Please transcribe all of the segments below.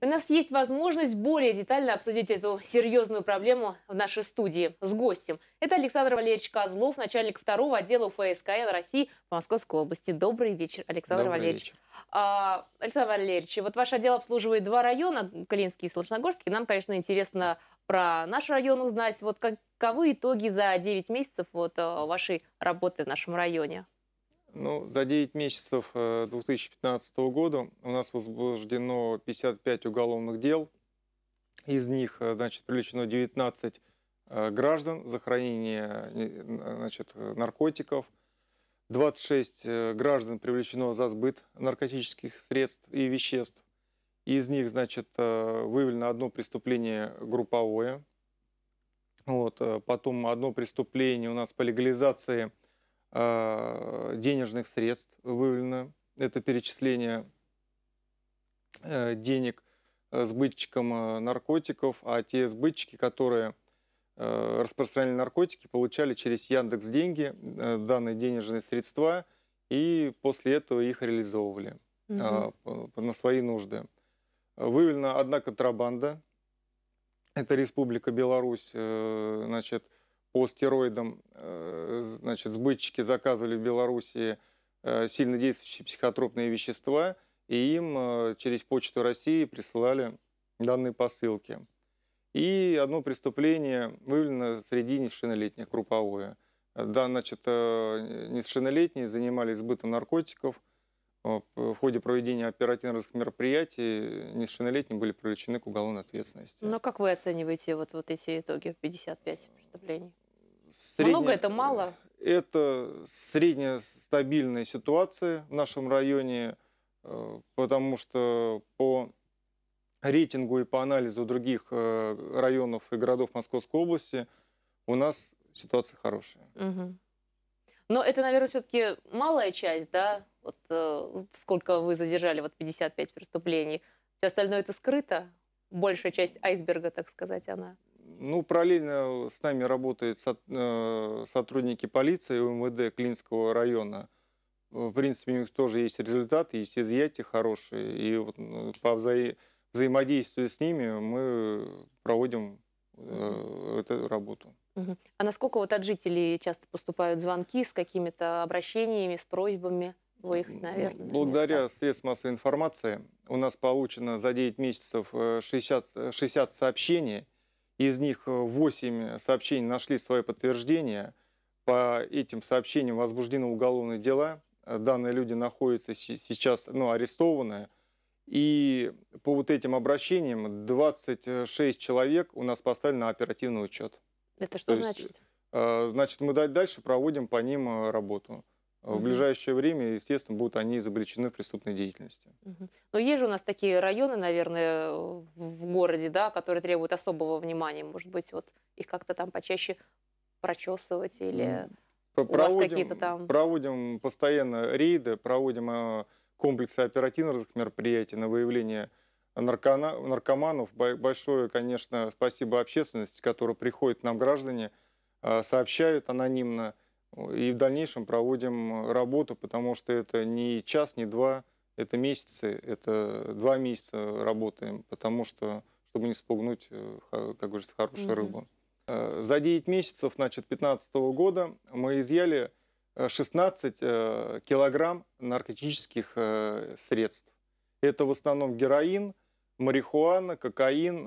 У нас есть возможность более детально обсудить эту серьезную проблему в нашей студии с гостем. Это Александр Валерьевич Козлов, начальник второго отдела ФСКЛ России по Московской области. Добрый вечер, Александр Добрый Валерьевич. Вечер. А, Александр Валерьевич, вот ваш отдел обслуживает два района, Калинский и Солнечногорский. Нам, конечно, интересно про наш район узнать. Вот каковы итоги за 9 месяцев вот, э, вашей работы в нашем районе? Ну, за 9 месяцев 2015 э, года у нас возбуждено 55 уголовных дел. Из них, э, значит, привлечено 19 э, граждан за хранение значит, наркотиков. 26 граждан привлечено за сбыт наркотических средств и веществ. Из них, значит, выявлено одно преступление групповое. Вот. Потом одно преступление у нас по легализации – Э, денежных средств выявлено. Это перечисление э, денег э, сбытчикам наркотиков, а те сбытчики, которые распространяли наркотики, получали через Яндекс деньги, данные денежные средства, и после этого их реализовывали угу. на свои нужды. Выявлена одна контрабанда, это Республика Беларусь, значит, по стероидам, э, значит, сбытчики заказывали в Белоруссии э, сильно действующие психотропные вещества, и им э, через Почту России присылали данные посылки. И одно преступление выявлено среди несовершеннолетних групповое. Да, значит, несовершеннолетние занимались сбытом наркотиков – Э, в ходе проведения оперативных мероприятий несовершеннолетние были привлечены к уголовной ответственности. Но как вы оцениваете вот, вот эти итоги 55 преступлений? Средняя, Много это мало? Это средняя стабильная ситуация в нашем районе, э, потому что по рейтингу и по анализу других э, районов и городов Московской области у нас ситуация хорошая. Угу. Но это, наверное, все-таки малая часть, да? Вот, э, вот сколько вы задержали, вот 55 преступлений. Все остальное это скрыто, большая часть айсберга, так сказать, она. Ну, параллельно с нами работают э, сотрудники полиции УМВД Клинского района. В принципе, у них тоже есть результаты, есть изъятия хорошие. И вот ну, по вза... взаимодействию с ними мы проводим э, эту работу. А насколько вот от жителей часто поступают звонки с какими-то обращениями, с просьбами? Вы наверное, ну, Благодаря не средствам массовой информации у нас получено за 9 месяцев 60, э, 60 э, сообщений. Из них 8 э, сообщений нашли свое подтверждение. По этим сообщениям возбуждены уголовные дела. Данные люди находятся сейчас ну, арестованы. И по вот этим обращениям 26 человек у нас поставили на оперативный учет. Это что То значит? Есть, значит, мы дальше проводим по ним работу. А в ближайшее время, естественно, будут они изобличены в преступной деятельности. Но есть же у нас такие районы, наверное, в городе, да, которые требуют особого внимания. Может быть, вот их как-то там почаще прочесывать или... у какие-то там... проводим постоянно рейды, проводим а, комплексы оперативных мероприятий на выявление наркоманов. Большое, конечно, спасибо общественности, которая приходит к нам граждане, а, сообщают анонимно, и в дальнейшем проводим э, работу, потому что это не час, не два, это месяцы, это два месяца работаем, потому что, чтобы не спугнуть, э, как говорится, хорошую mm рыбу. Э, за 9 месяцев, значит, 2015 года мы изъяли 16 килограмм наркотических средств. Это в основном героин, марихуана, кокаин,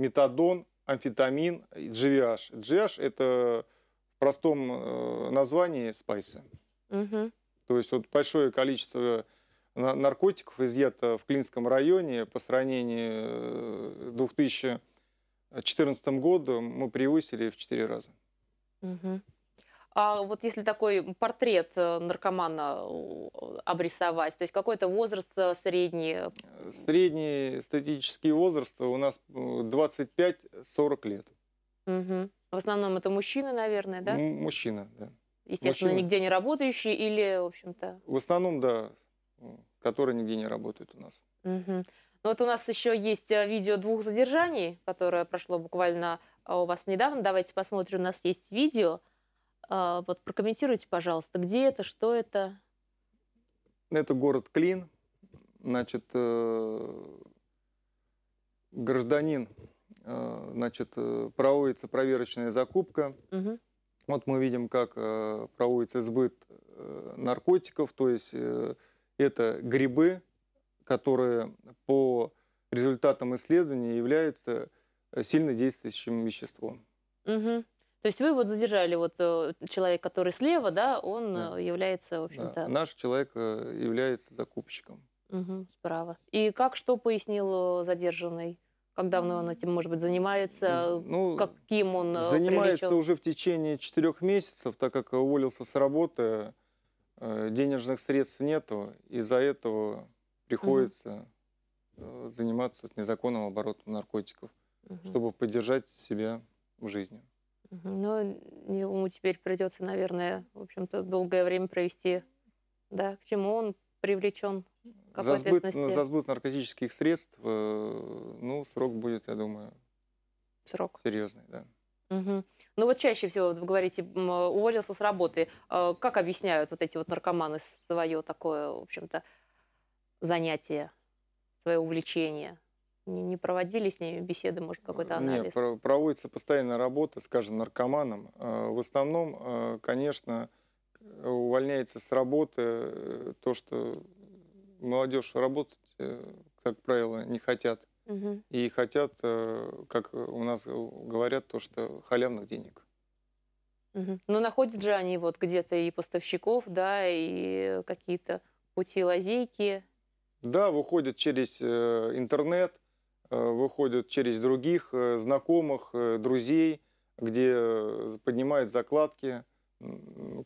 метадон, амфетамин, GVH. GVH – это простом э, названии спайса. Угу. То есть вот большое количество э, наркотиков изъято в Клинском районе по сравнению с 2014 годом мы превысили в 4 раза. Угу. А вот если такой портрет э, наркомана обрисовать, то есть какой-то возраст средний? Средний статический возраст у нас 25-40 лет. Угу. В основном это мужчины, наверное, да? Мужчина, да. Естественно, мужчина. нигде не работающие или, в общем-то... В основном, да, которые нигде не работают у нас. Угу. Ну вот у нас еще есть э, видео двух задержаний, которое прошло буквально э, у вас недавно. Давайте посмотрим, у нас есть видео. Э, вот прокомментируйте, пожалуйста, где это, что это? Это город Клин. Значит, гражданин Э, значит, э, проводится проверочная закупка. Угу. Вот мы видим, как э, проводится сбыт наркотиков, то есть это грибы, которые по результатам исследования являются сильно действующим веществом. Угу. То есть вы вот задержали вот человек, который слева, да, он да. является, в общем-то... Да. Наш человек является закупщиком. Угу, справа. И как что пояснил задержанный? Как давно он этим, может быть, занимается? Ну, Каким он э, Занимается привлечен? уже в течение четырех месяцев, так как уволился с работы, э, денежных средств нету, из-за этого приходится угу. заниматься незаконным оборотом наркотиков, угу. чтобы поддержать себя в жизни. Ну, ему теперь придется, наверное, в общем-то, долгое время провести. Да, к чему он привлечен? какой за сбыт, ну, ответственности? За сбыт наркотических средств, э, ну, срок будет, я думаю, срок серьезный, да. Угу. Ну вот чаще всего, вы говорите, уволился с работы. Э, как объясняют вот эти вот наркоманы свое такое, в общем-то, занятие, свое увлечение? Не, проводили с ними беседы, может, какой-то анализ? Нет, проводится постоянная работа скажем, каждым наркоманом. Э, в основном, конечно, увольняется с работы то, что молодежь работать, э, как правило, не хотят. Угу. И хотят, э, как у нас говорят, то, что халявных денег. Угу. Ну, Но находят же они вот где-то и поставщиков, да, и какие-то пути лазейки. Да, выходят через э, интернет, выходят через других знакомых, друзей, где поднимают закладки,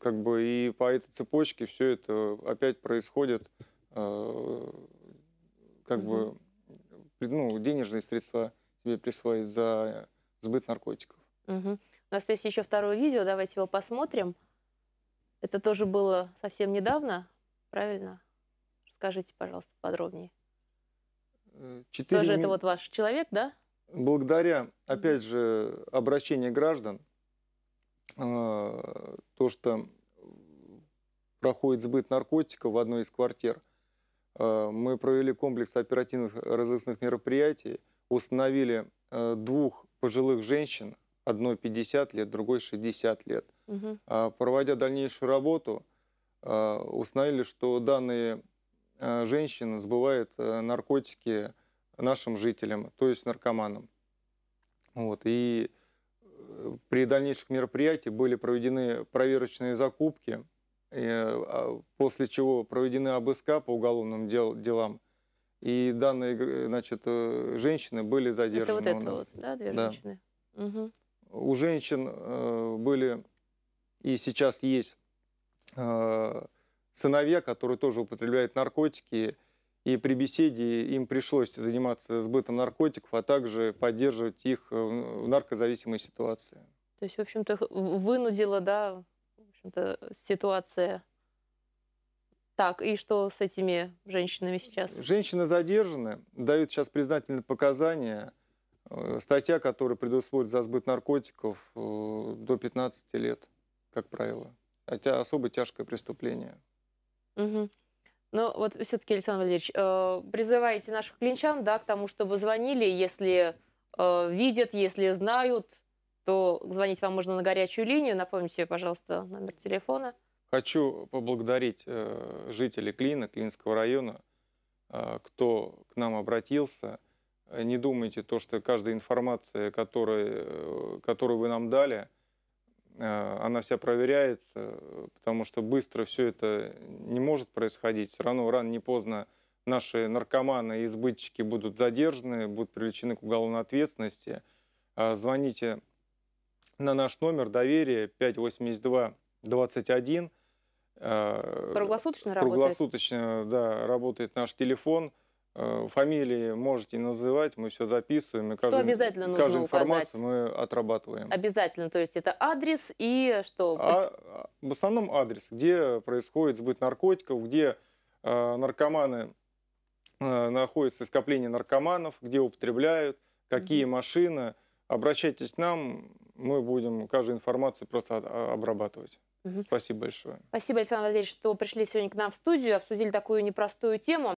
как бы и по этой цепочке все это опять происходит Э, как бы ну, денежные средства тебе присвоить за сбыт наркотиков. Угу. У нас есть еще второе видео, давайте его посмотрим. Это тоже было совсем недавно, правильно? Расскажите, пожалуйста, подробнее. Четыре. тоже это вот ваш человек, да? Благодаря, опять же, обращению граждан, э, то, что проходит сбыт наркотиков в одной из квартир – Э, мы провели комплекс оперативных разыскных мероприятий, установили э, двух пожилых женщин, одной 50 лет, другой 60 лет. Угу. Проводя дальнейшую работу, э, установили, что данные женщины сбывают наркотики нашим жителям, то есть наркоманам. Вот. И при дальнейших мероприятиях были проведены проверочные закупки а, после чего проведены АБСК по уголовным дел, делам. И данные значит, э, женщины были задержаны. Это вот это вот, да, две да. женщины? Угу. У женщин э, были и сейчас есть э, сыновья, которые тоже употребляют наркотики. И при беседе им пришлось заниматься сбытом наркотиков, а также поддерживать их в наркозависимой ситуации. То есть, в общем-то, вынудило, да, общем-то, ситуация так, и что с этими женщинами сейчас? Женщины задержаны, дают сейчас признательные показания. Э, статья, которая предусмотрит за сбыт наркотиков э, до 15 лет, как правило. Хотя особо тяжкое преступление. Угу. Ну вот все-таки, Александр Валерьевич, э, призываете наших клинчан да, к тому, чтобы звонили, если видят, если знают, то звонить вам можно на горячую линию. Напомните, пожалуйста, номер телефона. Хочу поблагодарить э, жителей Клина, Клинского района, э, кто к нам обратился. Не думайте то, что каждая информация, которая, э, которую вы нам дали, э, она вся проверяется, потому что быстро все это не может происходить. Все равно рано не поздно наши наркоманы и избытчики будут задержаны, будут привлечены к уголовной ответственности. Э, звоните на наш номер доверия 582 21. Круглосуточно, круглосуточно работает? Круглосуточно, да, работает наш телефон. Э, фамилии можете называть, мы все записываем. И каждую, что обязательно нужно каждую информацию мы отрабатываем. Обязательно, то есть это адрес и что? А, а, в основном адрес, где происходит сбыт наркотиков, где э, наркоманы э, находятся, скопление наркоманов, где употребляют, какие mm -hmm. машины, Обращайтесь к нам, мы будем каждую информацию просто обрабатывать. Угу. Спасибо большое. Спасибо, Александр Валерьевич, что пришли сегодня к нам в студию, обсудили такую непростую тему.